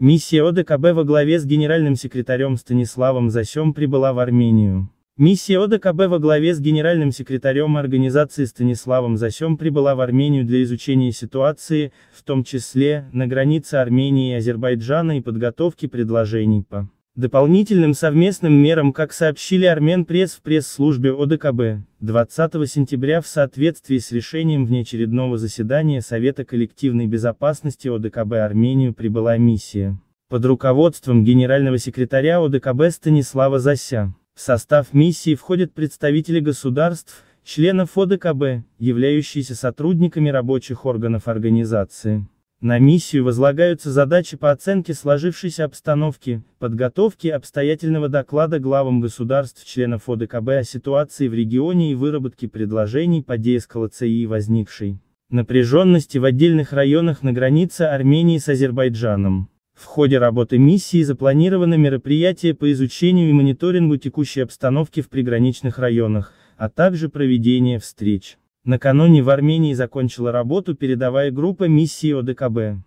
Миссия ОДКБ во главе с генеральным секретарем Станиславом Засем прибыла в Армению. Миссия ОДКБ во главе с генеральным секретарем организации Станиславом Засем прибыла в Армению для изучения ситуации, в том числе, на границе Армении и Азербайджана и подготовки предложений по Дополнительным совместным мерам, как сообщили Арменпресс в пресс-службе ОДКБ, 20 сентября в соответствии с решением внеочередного заседания Совета коллективной безопасности ОДКБ Армению прибыла миссия. Под руководством генерального секретаря ОДКБ Станислава Зася. В состав миссии входят представители государств, членов ОДКБ, являющиеся сотрудниками рабочих органов организации. На миссию возлагаются задачи по оценке сложившейся обстановки, подготовке обстоятельного доклада главам государств-членов ОДКБ о ситуации в регионе и выработке предложений по деэскалации возникшей напряженности в отдельных районах на границе Армении с Азербайджаном. В ходе работы миссии запланировано мероприятие по изучению и мониторингу текущей обстановки в приграничных районах, а также проведение встреч. Накануне в Армении закончила работу передовая группа миссии ОДКБ.